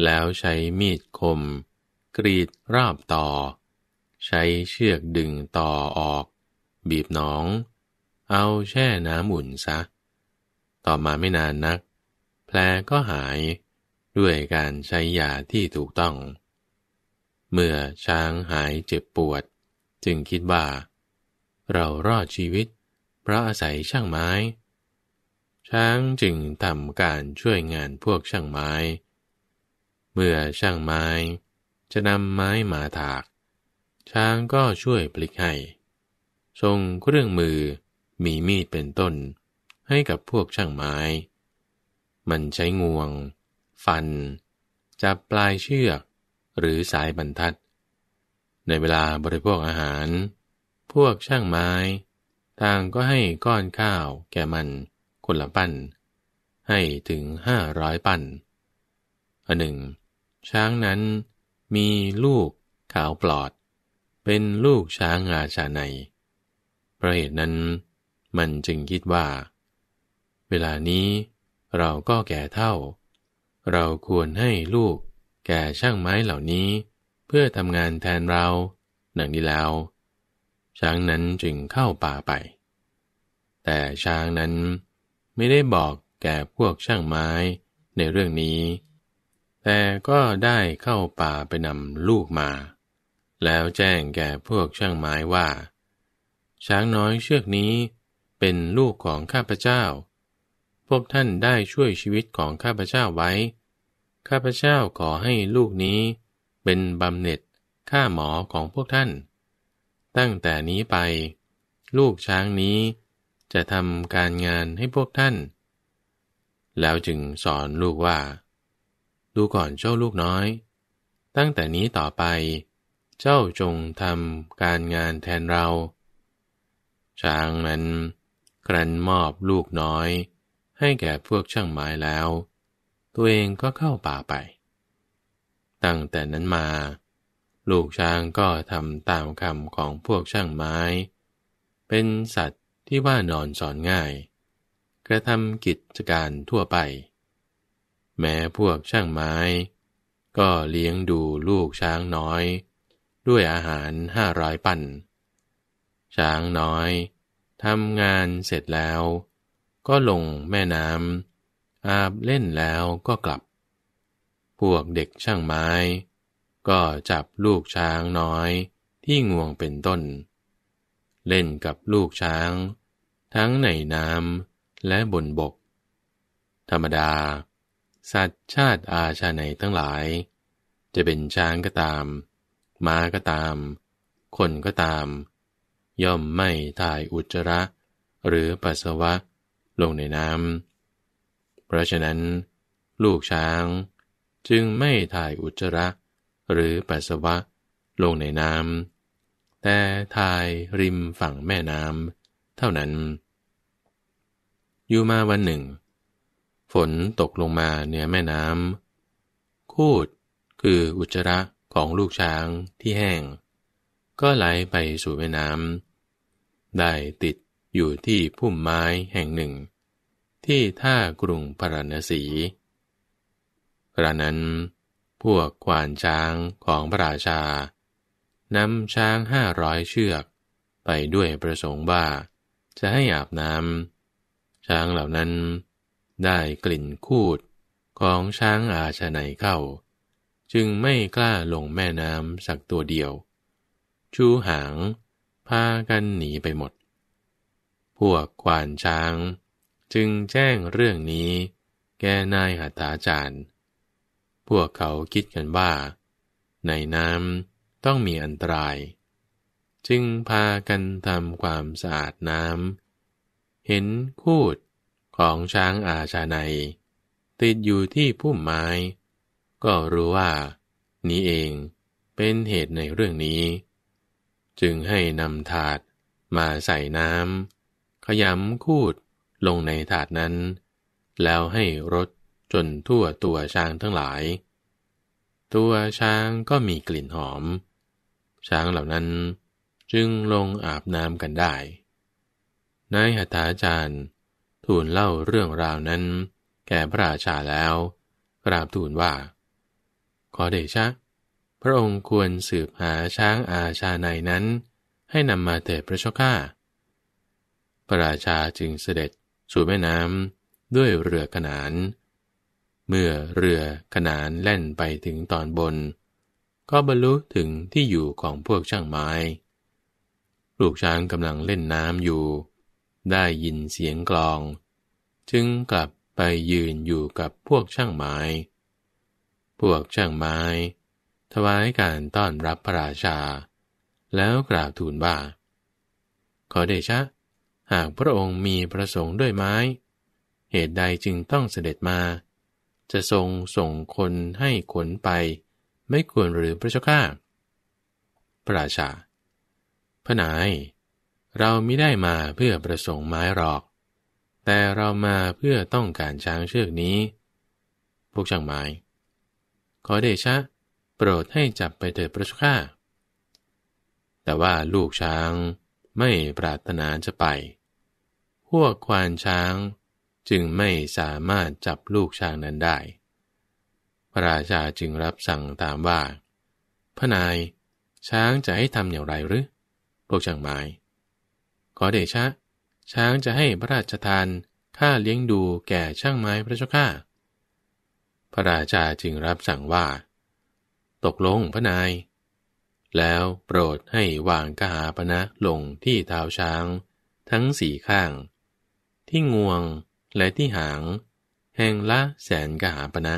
S1: แล้วใช้มีดคมกรีดรอบต่อ ใช้เชือกดึงต่อออก บีบหนอง เอาแช่น้ำอุ่นซะ ต่อมาไม่นานนักแผลก็หายด้วยการใช้ยาที่ถูกต้องเมื่อช้างหายเจ็บปวดจึงคิดว่า เรารอดชีวิต เพราะอาศัยช่างไม้ ช้างจึงทำการช่วยงานพวกช่างไม้ เมื่อช่างไม้จะนำไม้มาถาก ช้างก็ช่วยปลิกให้ทรงเครื่องมือมีมีดเป็นต้นให้กับพวกช่างไม้ มันใช้งวง ฟันจับปลายเชือกหรือสายบรรทัด ในเวลาบริโภคอาหาร พวกช่างไม้ ต่างก็ให้ก้อนข้าวแก่มัน คนละปั้น ให้ถึงห้าร้อยปั้น อันหนึ่ง ช้างนั้นมีลูกขาวปลอด เป็นลูกช้างอาชาในเพราะเหตุนั้นมันจึงคิดว่า เวลานี้เราก็แก่เท่า เราควรให้ลูกแก่ช่างไม้เหล่านี้เพื่อทำงานแทนเราหนังนี้แล้ว ช้างนั้นจึงเข้าป่าไป แต่ช้างนั้นไม่ได้บอกแก่พวกช่างไม้ในเรื่องนี้ แต่ก็ได้เข้าป่าไปนำลูกมา แล้วแจ้งแก่พวกช่างไม้ว่า ช้างน้อยเชือกนี้เป็นลูกของข้าพเจ้า พวกท่านได้ช่วยชีวิตของข้าพเจ้าไว้ข้าพเจ้าขอให้ลูกนี้เป็นบำเหน็จข้าหมอของพวกท่าน ตั้งแต่นี้ไปลูกช้างนี้จะทำการงานให้พวกท่าน แล้วจึงสอนลูกว่า ดูก่อนเจ้าลูกน้อย ตั้งแต่นี้ต่อไปเจ้าจงทำการงานแทนเรา ช้างนั้นครันมอบลูกน้อยให้แก่พวกช่างไม้แล้วตัวเองก็เข้าป่าไป ตั้งแต่นั้นมา ลูกช้างก็ทำตามคำของพวกช่างไม้ เป็นสัตว์ที่ว่านอนสอนง่าย กระทำกิจการทั่วไป แม้พวกช่างไม้ ก็เลี้ยงดูลูกช้างน้อย ด้วยอาหารห้าร้อยปัน ช้างน้อยทำงานเสร็จแล้ว ก็ลงแม่น้ำอาบเล่นแล้วก็กลับ พวกเด็กช่างไม้ ก็จับลูกช้างน้อยที่งวงเป็นต้น เล่นกับลูกช้าง ทั้งในน้ำและบนบก ธรรมดา สัตว์ชาติอาชาในทั้งหลาย จะเป็นช้างก็ตาม ม้าก็ตาม คนก็ตาม ย่อมไม่ถ่ายอุจจาระหรือปัสสาวะลงในน้ำเพราะฉะนั้น ลูกช้างจึงไม่ถ่ายอุจจาระหรือปัสสาวะลงในน้ำแต่ถ่ายริมฝั่งแม่น้ำเท่านั้น อยู่มาวันหนึ่ง ฝนตกลงมาเหนือแม่น้ำคูดคืออุจจาระของลูกช้างที่แห้ง ก็ไหลไปสู่แม่น้ำได้ติดอยู่ที่พุ่มไม้แห่งหนึ่งที่ท่ากรุงพาราณสีกระนั้น พวกขวานช้างของพระราชา นำช้างห้าร้อยเชือกไปด้วยประสงค์ว่าจะให้อาบน้ำช้างเหล่านั้นได้กลิ่นคูดของช้างอาชนัยเข้า จึงไม่กล้าลงแม่น้ำสักตัวเดียว ชูหางพากันหนีไปหมด พวกควานช้างจึงแจ้งเรื่องนี้แก่นายหัตถาจารย์ พวกเขาคิดกันว่า ในน้ำต้องมีอันตราย จึงพากันทำความสะอาดน้ำ เห็นคูดของช้างอาชาในติดอยู่ที่พุ่มไม้ ก็รู้ว่านี้เองเป็นเหตุในเรื่องนี้ จึงให้นำถาดมาใส่น้ำขยำคูดลงในถาดนั้น แล้วให้รสจนทั่วตัวช้างทั้งหลาย ตัวช้างก็มีกลิ่นหอม ช้างเหล่านั้นจึงลงอาบน้ำกันได้นายหัตถาจารย์ทูลเล่าเรื่องราวนั้น แก่พระราชาแล้ว กราบทูลว่า ขอเดชะ พระองค์ควรสืบหาช้างอาชาในนั้น ให้นำมาเถิดพระชก้าพระราชาจึงเสด็จสู่แม่น้ำด้วยเรือขนาน เมื่อเรือขนานแล่นไปถึงตอนบน ก็บรรลุถึงที่อยู่ของพวกช่างไม้ ลูกช้างกำลังเล่นน้ำอยู่ ได้ยินเสียงกลอง จึงกลับไปยืนอยู่กับพวกช่างไม้ พวกช่างไม้ ถวายการต้อนรับพระราชา แล้วกราบทูลว่า ขอเดชะหากพระองค์มีประสงค์ด้วยไม้ เหตุใดจึงต้องเสด็จมา จะทรงส่งคนให้ขนไปไม่ควรหรือพระเจ้าข้า พระราชาพระนาย เราไม่ได้มาเพื่อประสงค์ไม้หรอก แต่เรามาเพื่อต้องการช้างเชือกนี้ พวกช่างไม้ ขอเดชะ โปรดให้จับไปเถิดพระเจ้าข้าแต่ว่าลูกช้างไม่ปรารถนาจะไปพวกควานช้างจึงไม่สามารถจับลูกช้างนั้นได้ พระราชาจึงรับสั่งตามว่า พระนาย ช้างจะให้ทำอย่างไรหรือพวกช่างไม้ ขอเดชะ ช้างจะให้พระราชทานค่าเลี้ยงดูแก่ช่างไม้พระเจ้าข้า พระราชาจึงรับสั่งว่า ตกลงพระนาย แล้วโปรดให้วางกหาปณะลงที่เท้าช้าง ทั้งสี่ข้างที่งวงและที่หาง แห่งละแสนกหาปณะ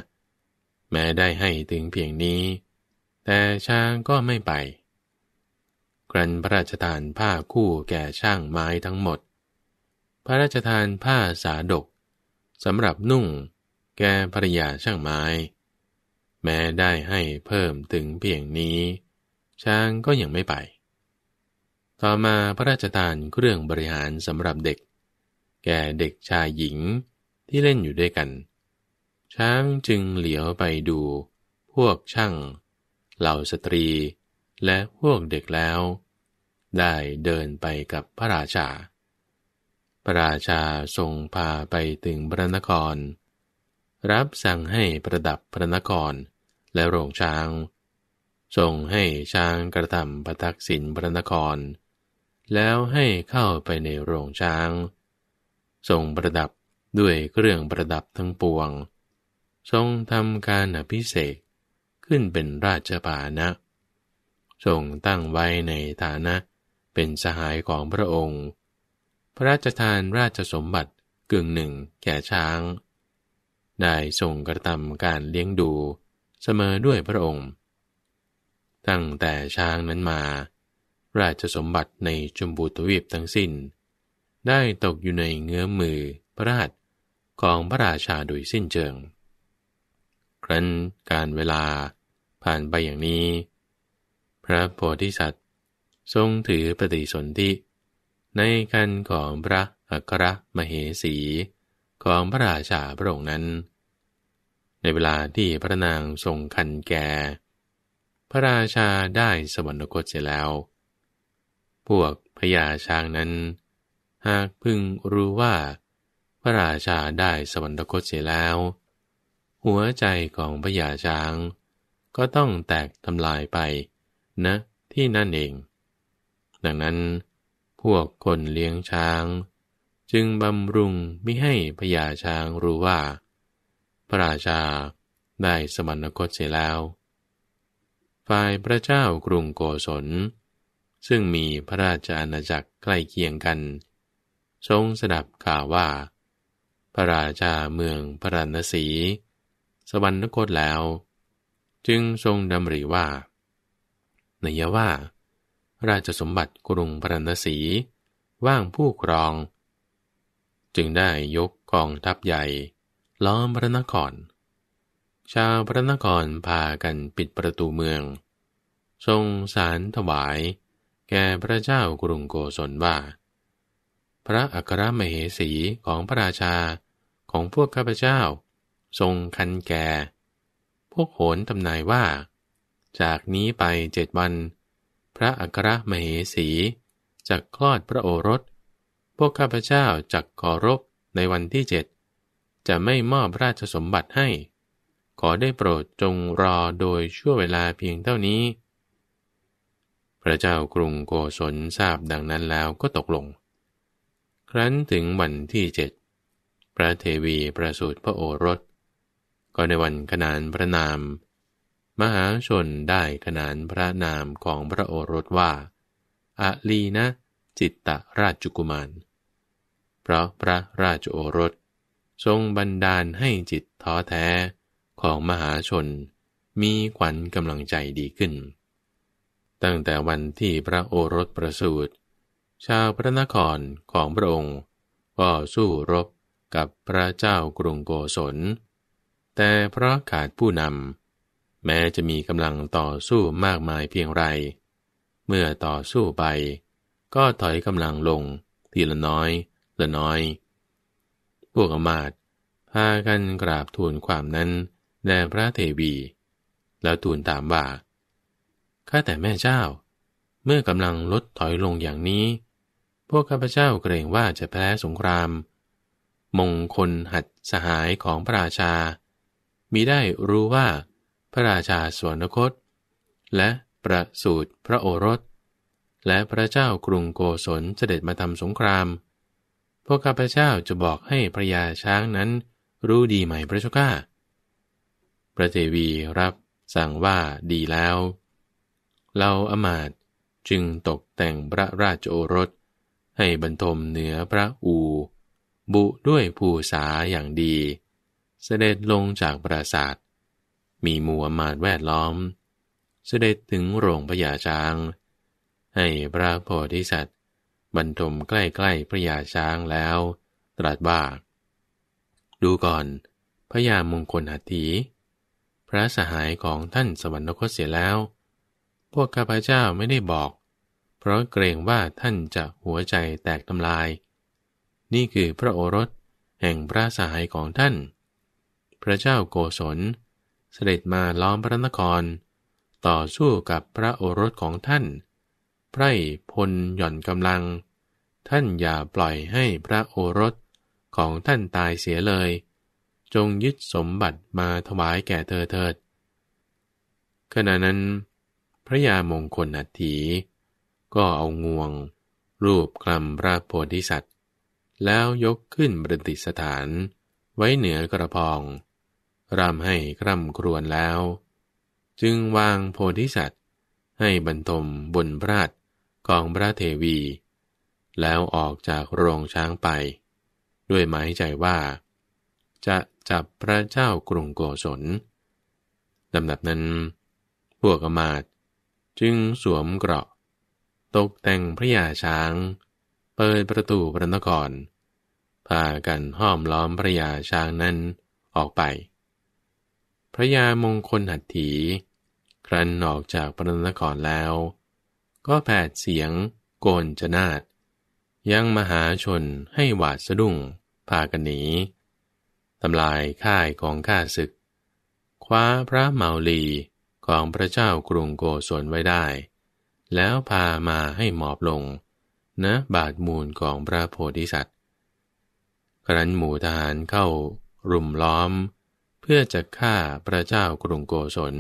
S1: แม้ได้ให้ถึงเพียงนี้ แต่ช้างก็ไม่ไป กรันพระราชทานผ้าคู่แก่ช่างไม้ทั้งหมด พระราชทานผ้าสาดก สำหรับนุ่งแก่ภรยาช่างไม้ แม้ได้ให้เพิ่มถึงเพียงนี้ช้างก็ยังไม่ไป ต่อมาพระราชทานเครื่องบริหารสำหรับเด็กแก่เด็กชายหญิงที่เล่นอยู่ด้วยกัน ช้างจึงเหลียวไปดู พวกช่าง เหล่าสตรีและพวกเด็กแล้ว ได้เดินไปกับพระราชา พระราชาทรงพาไปถึงพระนคร รับสั่งให้ประดับพระนคร และโรงช้าง ทรงให้ช้างกระทำประทักษิณพระนคร แล้วให้เข้าไปในโรงช้างทรงประดับด้วยเครื่องประดับทั้งปวง ทรงทำการอภิเษกขึ้นเป็นราชปานะ ทรงตั้งไว้ในฐานะเป็นสหายของพระองค์ พระราชทานราชสมบัติกึ่งหนึ่งแก่ช้าง ได้ทรงกระทำการเลี้ยงดูเสมอด้วยพระองค์ ตั้งแต่ช้างนั้นมา ราชสมบัติในจุมบูตวีปทั้งสิ้นได้ตกอยู่ในเงื้อมมือพระราตของพระราชาโดยสิ้นเชิง ครั้นการเวลาผ่านไปอย่างนี้ พระโพธิสัตว์ทรงถือปฏิสนธิ ในคันของพระอัครมเหสี ของพระราชาพระองค์นั้น ในเวลาที่พระนางทรงคันแก่พระราชาได้สวรรคตเสร็จแล้ว พวกพญาช้างนั้นหากพึงรู้ว่า พระราชาได้สวรรคตเสียแล้ว หัวใจของพระยาช้างก็ต้องแตกทำลายไปนะที่นั่นเอง ดังนั้น พวกคนเลี้ยงช้าง จึงบำรุงไม่ให้พญาช้างรู้ว่า พระราชาได้สมรคตเสียแล้ว ฝ่ายพระเจ้ากรุงโกศลซึ่งมีพระราชอาณาจักรใกล้เคียงกันทรงสดับข่าวว่า พระราชาเมืองพระรศสี สวรรคตแล้ว จึงทรงดำริว่าเนยว่า ราชสมบัติกรุงพระนศีว่างผู้ครอง จึงได้ยกกองทัพใหญ่ ล้อมพระนคร ชาวพระนครพากันปิดประตูเมือง ทรงสารถวาย แก่พระเจ้ากรุงโกศลว่าพระอัครมเหสีของพระราชา ของพวกข้าพเจ้า ทรงคันแก่ พวกโหนตำนายว่า จากนี้ไปเจ็ดวัน พระอัครมเหสีจะคลอดพระโอรส พวกข้าพเจ้าจักขอรบในวันที่เจ็ดจะไม่มอบราชสมบัติให้ ขอได้โปรดจงรอโดยชั่วเวลาเพียงเท่านี้ พระเจ้ากรุงโกศลทราบดังนั้นแล้วก็ตกลงครั้นถึงวันที่เจ็ดพระเทวีประสูติพระโอรส ก็ในวันขนานพระนาม มหาชนได้ขนานพระนามของพระโอรสว่าอาลีนะจิตตราชกุมารเพราะพระราชโอรสทรงบันดาลให้จิตท้อแท้ของมหาชนมีขวัญกำลังใจดีขึ้น ตั้งแต่วันที่พระโอรสประสูติชาวพระนครของพระองค์ก็สู้รบกับพระเจ้ากรุงโกศลแต่เพราะขาดผู้นำแม้จะมีกำลังต่อสู้มากมายเพียงไร เมื่อต่อสู้ไป ก็ถอยกำลังลงทีละน้อย ละน้อยพวกอมาตพากันกราบทูลความนั้นแด่พระเทวี แล้วทูลถามว่าข้าแต่แม่เจ้า เมื่อกำลังลดถอยลงอย่างนี้พวกข้าพเจ้าเกรงว่าจะแพ้สงคราม มงคลหัดสหายของพระราชา มีได้รู้ว่า พระราชาสวนคต และประสูตรพระโอรส และพระเจ้ากรุงโกศลเสด็จมาทำสงคราม พวกข้าพเจ้าจะบอกให้พระยาช้างนั้นรู้ดีไหมพระชก้า้าพระเทวีรับสั่งว่าดีแล้ว เราอมาตจึงตกแต่งพระราชโอรสให้บรรทมเหนือพระอู บุด้วยภูษาอย่างดี เสด็จลงจากปราศาสตร์มีมัวมาดแวดล้อม เสด็จถึงโรงพยาช้าง ให้พระโพธิสัตว์บรรทมใกล้ๆพระยาช้างแล้ว ตรัสว่าดูก่อนพระยามงคลหัตถี พระสหายของท่านสวรรคตเสียแล้ว พวกข้าพเจ้าไม่ได้บอกเพราะเกรงว่าท่านจะหัวใจแตกทำลาย นี่คือพระโอรสแห่งพระสหายของท่าน พระเจ้าโกศล เสด็จมาล้อมพระนคร ต่อสู้กับพระโอรสของท่าน ไพร่พลหย่อนกำลัง ท่านอย่าปล่อยให้พระโอรสของท่านตายเสียเลย จงยึดสมบัติมาถวายแก่เธอเถิด ขณะนั้น พระยามงคลนัตถีก็เอางวงรูปกลัมพระโพธิสัตว์ แล้วยกขึ้นบระติสถานไว้เหนือกระพองรำให้คร่ำครวญแล้ว จึงวางโพธิสัตว์ให้บรรทมบนพระาชของพระเทวี แล้วออกจากโรงช้างไป ด้วยหมายใจว่า จะจับพระเจ้ากรุงโกศลลำดับนั้น พวกอมาตจึงสวมเกราะตกแต่งพระยาช้าง เปิดประตูพระนครพากันห้อมล้อมพระยาช้างนั้นออกไป พระยามงคลหัตถี ครั้นออกจากพระนครแล้ว ก็แผดเสียงโกนจนาด ยังมหาชนให้หวาดสะดุ้งพากันหนีทำลายค่ายของข้าศึก คว้าพระเมาลีของพระเจ้ากรุงโกศลไว้ได้แล้วพามาให้หมอบลงนะบาดมูลของพระโพธิสัตว์ ครั้นหมู่ทหาร เข้ารุมล้อม เพื่อจะฆ่าพระเจ้า กรุงโกศล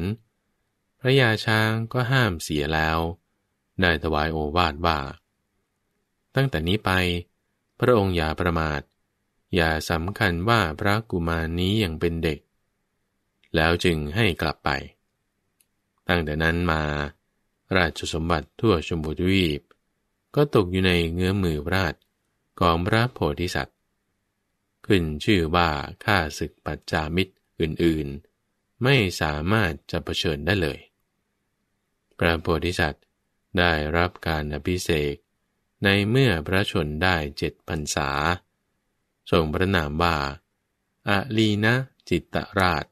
S1: พระยาช้างก็ห้ามเสียแล้ว ได้ ถวายโอวาทว่า ตั้งแต่นี้ไป พระองค์อย่าประมาท อย่าสำคัญว่าพระกุมารนี้ยังเป็นเด็ก แล้วจึงให้กลับไป ตั้งแต่นั้นมาราชสมบัติทั่วชมพูทวีปก็ตกอยู่ในเงื้อมมือราชของพระโพธิสัตว์ ขึ้นชื่อว่าข้าศึกปัจจามิตรอื่นๆ ไม่สามารถจะะเผชิญได้เลยพระโพธิสัตว์ได้รับการอภิเสกในเมื่อพระชนได้เจ็ดพรรษาทรงพระนามว่าอาลีนะจิตตราช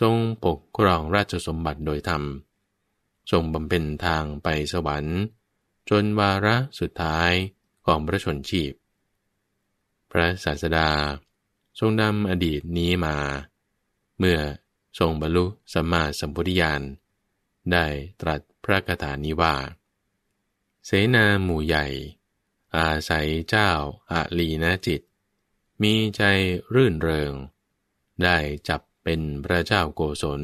S1: ทรงปกครองราชสมบัติโดยธรรมทรงบำเพ็ญทางไปสวรรค์จนวาระสุดท้ายของพระชนชีพ พระศาสดาทรงนำอดีตนี้มา เมื่อทรงบรรลุสัมมาสัมพุทธญาณ ได้ตรัสพระคาถานี้ว่า เสนาหมู่ใหญ่ อาศัยเจ้าอาลีนจิต มีใจรื่นเริง ได้จับเป็นพระเจ้าโกศล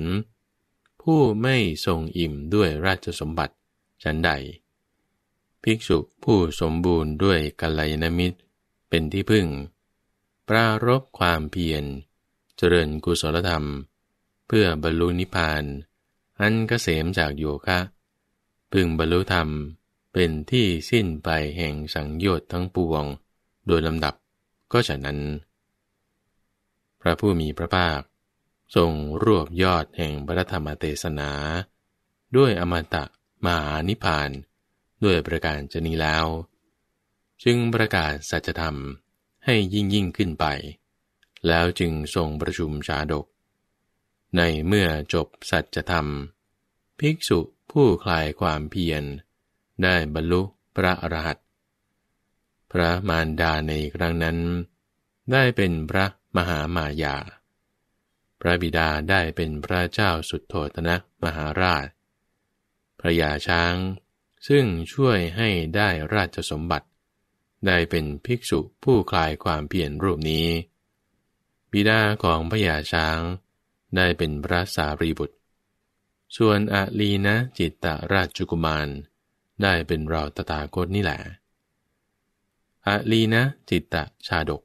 S1: ผู้ไม่ทรงอิ่มด้วยราชสมบัติฉันใด ภิกษุผู้สมบูรณ์ด้วยกัลยาณมิตรเป็นที่พึ่ง ปรารบความเพียร เจริญกุศลธรรม เพื่อบรรลุนิพพาน อันกเกษมจากโยคะ พึงบรรลุธรรมเป็นที่สิ้นไปแห่งสังโยชน์ทั้งปวง โดยลำดับก็ฉะนั้น พระผู้มีพระภาคทรงรวบยอดแห่งพระธรรมเทศนา ด้วยอมตะมหานิพพาน ด้วยประการะนีแล้ว จึงประกาศสัจธรรมให้ยิ่งยิ่งขึ้นไป แล้วจึงทรงประชุมชาดก ในเมื่อจบสัจธรรม ภิกษุผู้คลายความเพียรได้บรรลุพระอรหัตพระมารดาในครั้งนั้น ได้เป็นพระมหามายาพระบิดาได้เป็นพระเจ้าสุดโทตนะมหาราชพระยาช้างซึ่งช่วยให้ได้ราชสมบัติ ได้เป็นภิกษุผู้คลายความเพียรรูปนี้ บิดาของพระยาช้างได้เป็นพระสารีบุตร ส่วนอาลีนะจิตตราชกุมาร ได้เป็นเราตถาคตนี่แหละอาลีนะจิตตชาดก